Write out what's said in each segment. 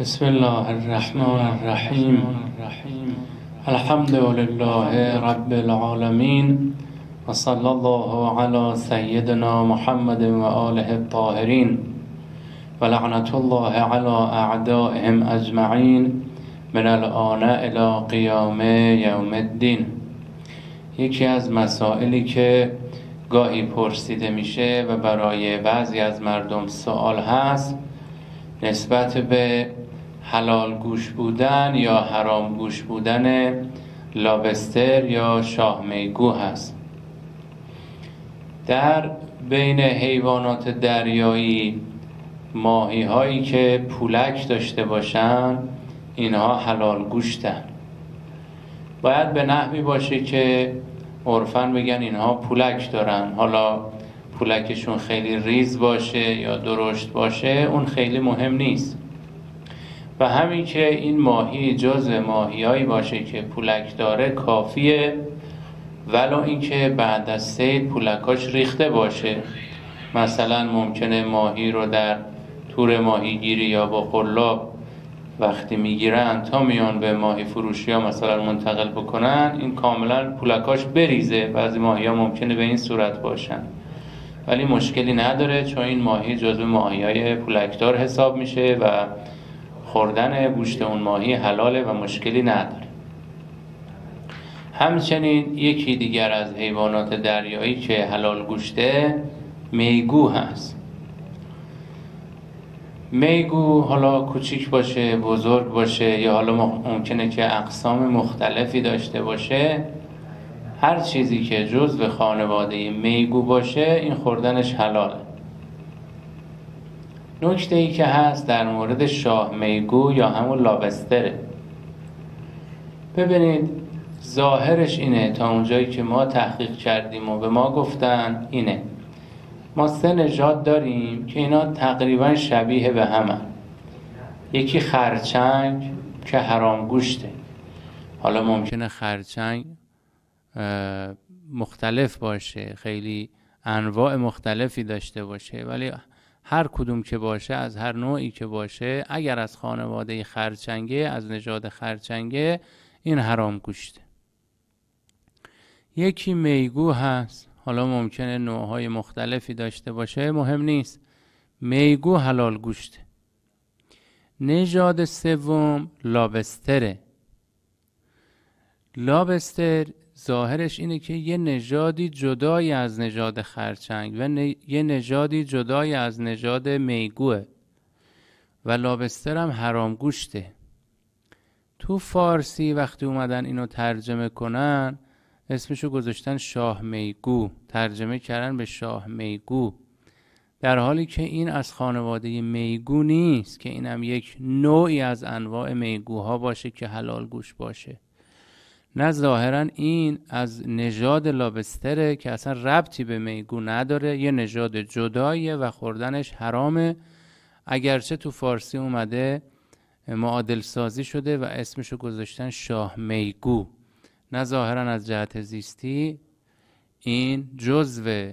بسم الله الرحمن الرحیم الحمد لله رب العالمین و صلی الله علی سیدنا محمد و آله الطاهرین و لعنت الله علی اعدائهم اجمعین من الان الی قیام یوم الدین یکی از مسائلی که گاهی پرسیده میشه و برای بعضی از مردم سوال هست نسبت به حلال گوش بودن یا حرام گوش بودن لابستر یا شاه میگو هست در بین حیوانات دریایی ماهی هایی که پولک داشته باشند، اینها حلال گوشتن باید به نحوی باشه که عرفن بگن اینها پولک دارن حالا پولکشون خیلی ریز باشه یا درشت باشه اون خیلی مهم نیست و همین که این ماهی جز ماهیایی باشه که پولک داره کافیه ولو اینکه بعد از سید پولکاش ریخته باشه مثلا ممکنه ماهی رو در تور ماهیگیری یا با قلاب وقتی میگیرن تا میان به ماهی فروشی ها مثلا منتقل بکنن این کاملا پولکاش بریزه بعضی ماهی ها ممکنه به این صورت باشن ولی مشکلی نداره چون این ماهی جزو ماهی های پولکدار حساب میشه و خوردن گوشت اون ماهی حلاله و مشکلی نداره همچنین یکی دیگر از حیوانات دریایی که حلال گوشته میگو هست میگو حالا کوچیک باشه بزرگ باشه یا حالا ممکنه که اقسام مختلفی داشته باشه هر چیزی که جز به خانواده میگو باشه این خوردنش حلاله نکته ای که هست در مورد شاه میگو یا همون لابستره ببینید ظاهرش اینه تا اونجایی که ما تحقیق کردیم و به ما گفتن اینه ما سه نژاد داریم که اینا تقریبا شبیه به همن یکی خرچنگ که حرام گوشته حالا ممکنه خرچنگ مختلف باشه خیلی انواع مختلفی داشته باشه ولی هر کدوم که باشه از هر نوعی که باشه اگر از خانواده خرچنگه از نژاد خرچنگه این حرام گوشته یکی میگو هست حالا ممکنه نوعهای مختلفی داشته باشه مهم نیست میگو حلال گوشته نژاد سوم لابستره لابستر ظاهرش اینه که یه نژادی جدای از نژاد خرچنگ و یه نژادی جدای از نژاد میگوه و لابستر هم حرام گوشته تو فارسی وقتی اومدن اینو ترجمه کنن اسمشو گذاشتن شاه میگو ترجمه کردن به شاه میگو در حالی که این از خانواده میگو نیست که اینم یک نوعی از انواع میگوها باشه که حلال گوش باشه نه ظاهرا این از نژاد لابستره که اصلا ربطی به میگو نداره یه نژاد جداییه و خوردنش حرامه اگرچه تو فارسی اومده معادل سازی شده و اسمشو گذاشتن شاه میگو نه ظاهرا از جهت زیستی این جزو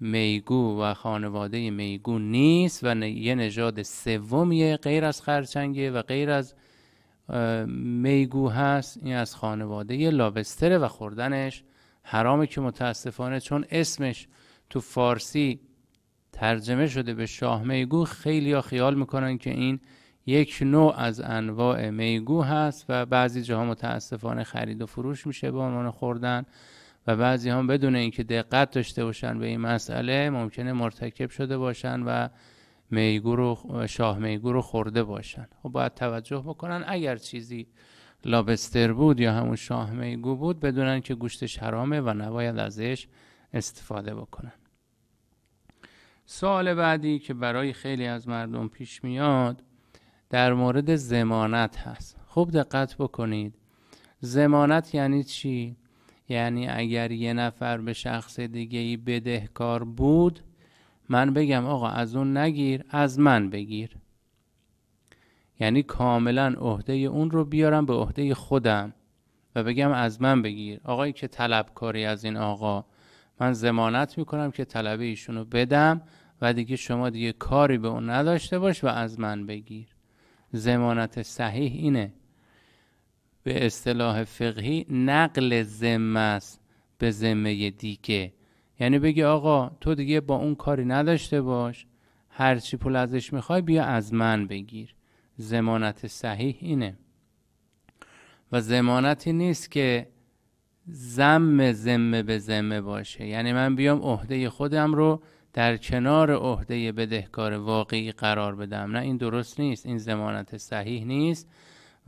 میگو و خانواده میگو نیست و یه نژاد سومیه غیر از خرچنگه و غیر از میگو هست این از خانواده یه لابستره و خوردنش حرامه که متاسفانه چون اسمش تو فارسی ترجمه شده به شاه میگو خیلی ها خیال میکنن که این یک نوع از انواع میگو هست و بعضی جاها متاسفانه خرید و فروش میشه به عنوان خوردن و بعضی هم بدون اینکه دقت داشته باشن به این مسئله ممکنه مرتکب شده باشن و میگو شاه میگو رو خورده باشن و خب باید توجه بکنن اگر چیزی لابستر بود یا همون شاه میگو بود بدونن که گوشتش حرامه و نباید ازش استفاده بکنن سوال بعدی که برای خیلی از مردم پیش میاد در مورد زمانت هست خوب دقت بکنید زمانت یعنی چی؟ یعنی اگر یه نفر به شخص دیگه ای بدهکار بود من بگم آقا از اون نگیر از من بگیر یعنی کاملا عهده اون رو بیارم به عهده خودم و بگم از من بگیر آقایی که طلبکاری کاری از این آقا من زمانت میکنم که طلبه ایشون رو بدم و دیگه شما دیگه کاری به اون نداشته باش و از من بگیر زمانت صحیح اینه به اصطلاح فقهی نقل ذمه است به ذمه دیگه یعنی بگی آقا تو دیگه با اون کاری نداشته باش هرچی پول ازش میخوای بیا از من بگیر زمانت صحیح اینه و زمانتی نیست که زم زمه به زمه باشه یعنی من بیام عهده خودم رو در کنار عهده بدهکار واقعی قرار بدم نه این درست نیست این زمانت صحیح نیست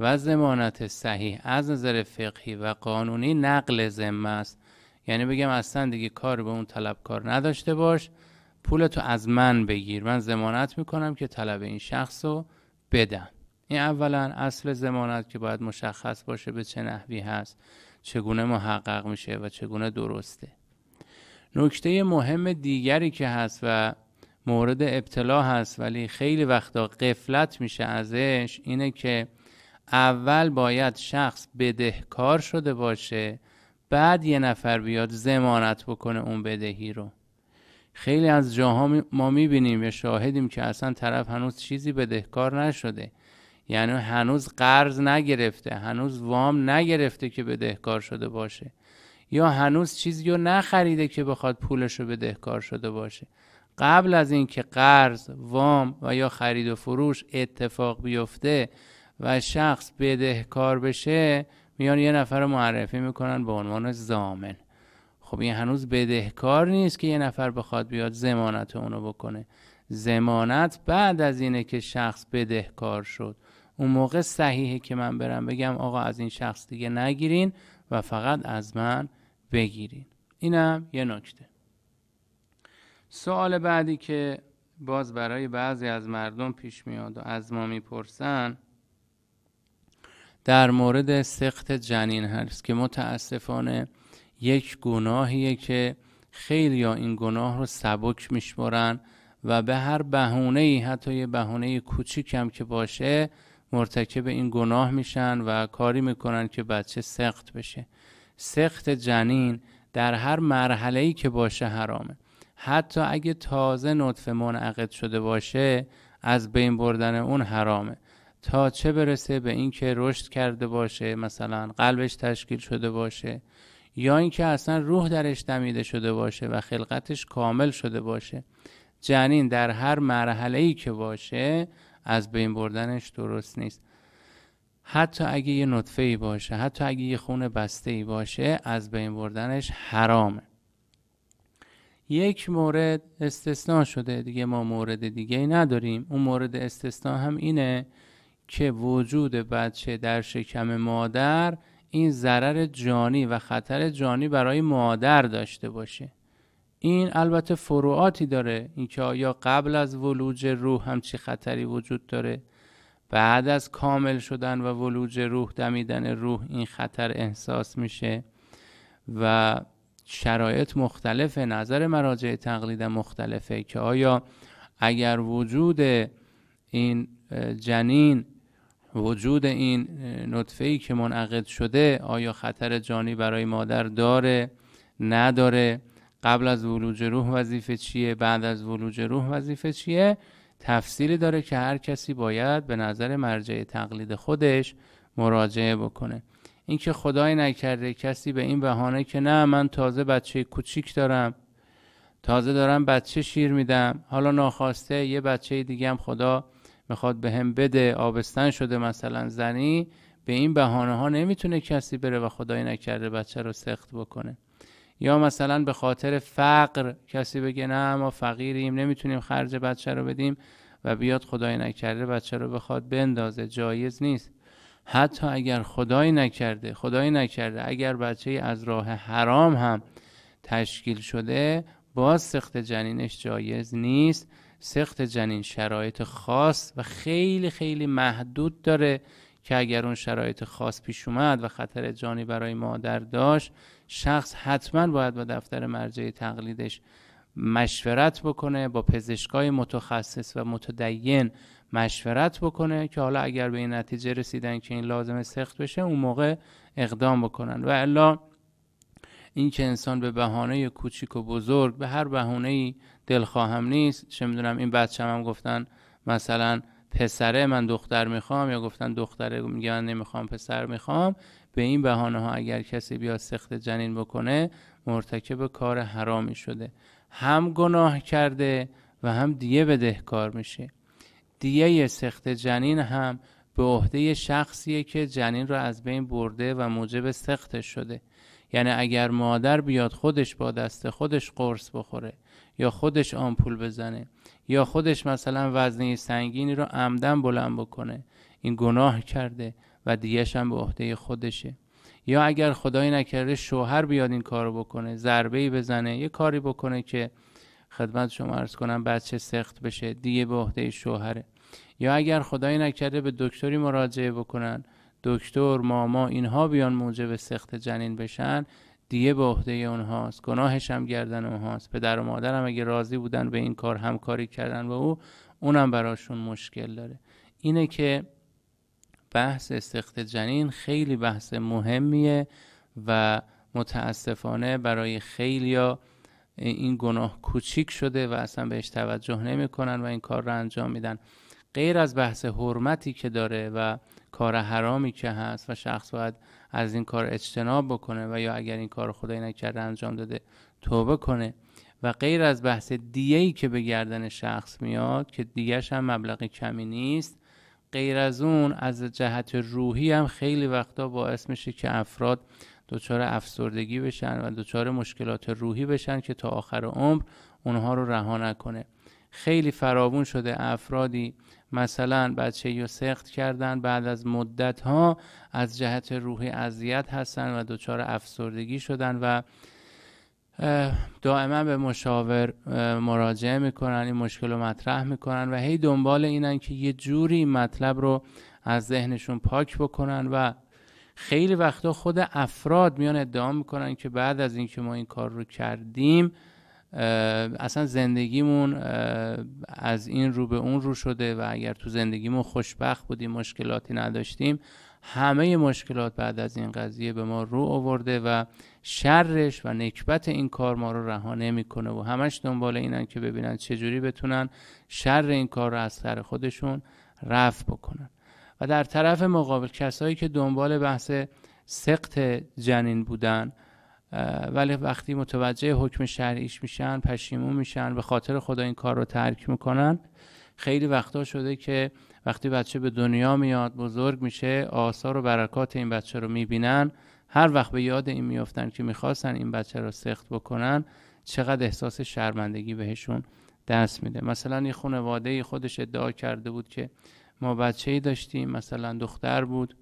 و زمانت صحیح از نظر فقهی و قانونی نقل ذمه است یعنی بگم اصلا دیگه کار به اون کار نداشته باش پول تو از من بگیر من زمانت میکنم که طلب این شخص رو بدم این اولا اصل زمانت که باید مشخص باشه به چه نحوی هست چگونه محقق میشه و چگونه درسته نکته مهم دیگری که هست و مورد ابتلا هست ولی خیلی وقتا قفلت میشه ازش اینه که اول باید شخص بدهکار شده باشه بعد یه نفر بیاد زمانت بکنه اون بدهی رو خیلی از جاها ما میبینیم یا شاهدیم که اصلا طرف هنوز چیزی بدهکار نشده یعنی هنوز قرض نگرفته هنوز وام نگرفته که بدهکار شده باشه یا هنوز چیزی رو نخریده که بخواد پولش رو بدهکار شده باشه قبل از اینکه قرض وام و یا خرید و فروش اتفاق بیفته و شخص بدهکار بشه میان یه نفر رو معرفی میکنن به عنوان زامن خب این هنوز بدهکار نیست که یه نفر بخواد بیاد زمانت اونو بکنه زمانت بعد از اینه که شخص بدهکار شد اون موقع صحیحه که من برم بگم آقا از این شخص دیگه نگیرین و فقط از من بگیرین اینم یه نکته سوال بعدی که باز برای بعضی از مردم پیش میاد و از ما میپرسن در مورد سخت جنین هست که متاسفانه یک گناهیه که خیلی یا این گناه رو سبک میشمرن و به هر بهونه ای حتی یه بهونه کوچیک هم که باشه مرتکب این گناه میشن و کاری میکنن که بچه سخت بشه سخت جنین در هر مرحله ای که باشه حرامه حتی اگه تازه نطفه منعقد شده باشه از بین بردن اون حرامه تا چه برسه به اینکه رشد کرده باشه مثلا قلبش تشکیل شده باشه یا اینکه اصلا روح درش دمیده شده باشه و خلقتش کامل شده باشه جنین در هر مرحله ای که باشه از بین بردنش درست نیست حتی اگه یه نطفه ای باشه حتی اگه یه خون بسته ای باشه از بین بردنش حرامه یک مورد استثنا شده دیگه ما مورد دیگه ای نداریم اون مورد استثنا هم اینه که وجود بچه در شکم مادر این ضرر جانی و خطر جانی برای مادر داشته باشه این البته فروعاتی داره اینکه آیا قبل از ولوج روح همچی خطری وجود داره بعد از کامل شدن و ولوج روح دمیدن روح این خطر احساس میشه و شرایط مختلف نظر مراجع تقلید مختلفه که آیا اگر وجود این جنین وجود این نطفه ای که منعقد شده آیا خطر جانی برای مادر داره نداره قبل از ولوج روح وظیفه چیه بعد از ولوج روح وظیفه چیه تفصیلی داره که هر کسی باید به نظر مرجع تقلید خودش مراجعه بکنه اینکه خدای نکرده کسی به این بهانه که نه من تازه بچه کوچیک دارم تازه دارم بچه شیر میدم حالا ناخواسته یه بچه دیگه هم خدا میخواد به هم بده آبستن شده مثلا زنی به این بهانه ها نمیتونه کسی بره و خدای نکرده بچه رو سخت بکنه یا مثلا به خاطر فقر کسی بگه نه ما فقیریم نمیتونیم خرج بچه رو بدیم و بیاد خدای نکرده بچه رو بخواد بندازه جایز نیست حتی اگر خدای نکرده خدای نکرده اگر بچه از راه حرام هم تشکیل شده باز سخت جنینش جایز نیست سخت جنین شرایط خاص و خیلی خیلی محدود داره که اگر اون شرایط خاص پیش اومد و خطر جانی برای مادر داشت شخص حتما باید با دفتر مرجع تقلیدش مشورت بکنه با پزشکای متخصص و متدین مشورت بکنه که حالا اگر به این نتیجه رسیدن که این لازم سخت بشه اون موقع اقدام بکنن و الا که انسان به بهانه کوچیک و بزرگ به هر بهانه ای دلخواهم نیست چه میدونم این بچه هم گفتن مثلا پسره من دختر میخوام یا گفتن دختره میگن نمیخوام پسر میخوام به این بهانه ها اگر کسی بیا سخت جنین بکنه مرتکب کار حرامی شده هم گناه کرده و هم دیه بدهکار میشه دیه سخت جنین هم به عهده شخصیه که جنین را از بین برده و موجب سخت شده یعنی اگر مادر بیاد خودش با دست خودش قرص بخوره یا خودش آمپول بزنه یا خودش مثلا وزنه سنگینی رو عمدن بلند بکنه این گناه کرده و دیگهش به عهده خودشه یا اگر خدایی نکرده شوهر بیاد این کارو بکنه ضربه ای بزنه یه کاری بکنه که خدمت شما عرض کنم بچه سخت بشه دیگه به عهده شوهره یا اگر خدایی نکرده به دکتری مراجعه بکنن دکتر ماما اینها بیان موجب سخت جنین بشن دیه به عهده اونهاست گناهش هم گردن اونهاست پدر و مادر هم اگه راضی بودن به این کار همکاری کردن و او اونم براشون مشکل داره اینه که بحث سخت جنین خیلی بحث مهمیه و متاسفانه برای خیلیا این گناه کوچیک شده و اصلا بهش توجه نمیکنن و این کار رو انجام میدن غیر از بحث حرمتی که داره و کار حرامی که هست و شخص باید از این کار اجتناب بکنه و یا اگر این کار خدای نکرده انجام داده توبه کنه و غیر از بحث دیه ای که به گردن شخص میاد که دیگهش هم مبلغ کمی نیست غیر از اون از جهت روحی هم خیلی وقتا باعث میشه که افراد دچار افسردگی بشن و دچار مشکلات روحی بشن که تا آخر عمر اونها رو رها نکنه خیلی فراوون شده افرادی مثلا بچه یا سخت کردن بعد از مدت ها از جهت روحی اذیت هستن و دچار افسردگی شدن و دائما به مشاور مراجعه میکنن این مشکل رو مطرح میکنن و هی دنبال اینن که یه جوری این مطلب رو از ذهنشون پاک بکنن و خیلی وقتا خود افراد میان ادعا میکنن که بعد از اینکه ما این کار رو کردیم اصلا زندگیمون از این رو به اون رو شده و اگر تو زندگیمون خوشبخت بودیم مشکلاتی نداشتیم همه مشکلات بعد از این قضیه به ما رو آورده و شرش و نکبت این کار ما رو رها نمیکنه و همش دنبال اینن که ببینن چجوری بتونن شر این کار رو از سر خودشون رفع بکنن و در طرف مقابل کسایی که دنبال بحث سقط جنین بودن ولی وقتی متوجه حکم شرعیش میشن پشیمون میشن به خاطر خدا این کار رو ترک میکنن خیلی وقتا شده که وقتی بچه به دنیا میاد بزرگ میشه آثار و برکات این بچه رو میبینن هر وقت به یاد این میافتن که میخواستن این بچه رو سخت بکنن چقدر احساس شرمندگی بهشون دست میده مثلا یه خانواده خودش ادعا کرده بود که ما بچه ای داشتیم مثلا دختر بود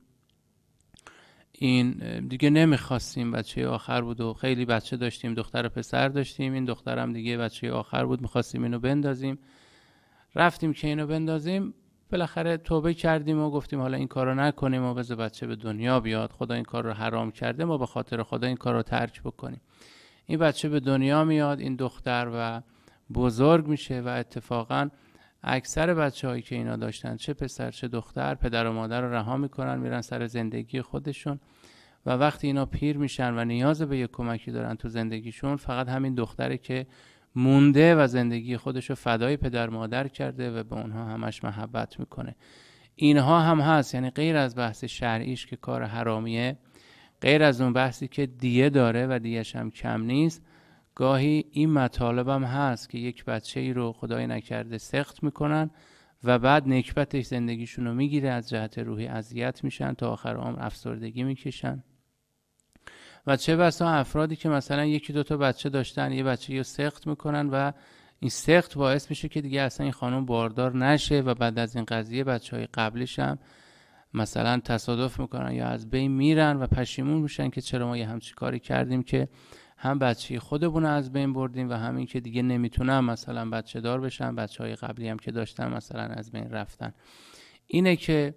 این دیگه نمیخواستیم بچه آخر بود و خیلی بچه داشتیم دختر و پسر داشتیم این دخترم دیگه بچه آخر بود میخواستیم اینو بندازیم رفتیم که اینو بندازیم بالاخره توبه کردیم و گفتیم حالا این کارو نکنیم و بذار بچه به دنیا بیاد خدا این کار رو حرام کرده ما به خاطر خدا این کار رو ترک بکنیم این بچه به دنیا میاد این دختر و بزرگ میشه و اتفاقاً اکثر بچه هایی که اینا داشتن چه پسر چه دختر پدر و مادر رو رها میکنن میرن سر زندگی خودشون و وقتی اینا پیر میشن و نیاز به یک کمکی دارن تو زندگیشون فقط همین دختره که مونده و زندگی خودش رو فدای پدر مادر کرده و به اونها همش محبت میکنه اینها هم هست یعنی غیر از بحث شرعیش که کار حرامیه غیر از اون بحثی که دیه داره و دیهش هم کم نیست گاهی این مطالبم هست که یک بچه ای رو خدای نکرده سخت میکنن و بعد نکبتش زندگیشون رو میگیره از جهت روحی اذیت میشن تا آخر عمر افسردگی میکشن و چه بسا افرادی که مثلا یکی تا بچه داشتن یه بچه رو سخت میکنن و این سخت باعث میشه که دیگه اصلا این خانم باردار نشه و بعد از این قضیه بچه های قبلش هم مثلا تصادف میکنن یا از بین میرن و پشیمون میشن که چرا ما یه همچی کاری کردیم که هم بچه خودمون از بین بردیم و همین که دیگه نمیتونم مثلا بچه دار بشن بچه های قبلی هم که داشتن مثلا از بین رفتن اینه که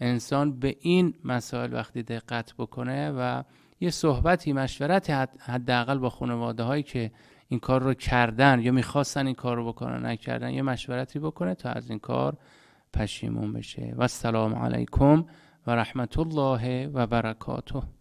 انسان به این مسائل وقتی دقت بکنه و یه صحبتی مشورتی حداقل با خانواده هایی که این کار رو کردن یا میخواستن این کار رو بکنن نکردن یه مشورتی بکنه تا از این کار پشیمون بشه و السلام علیکم و رحمت الله و برکاته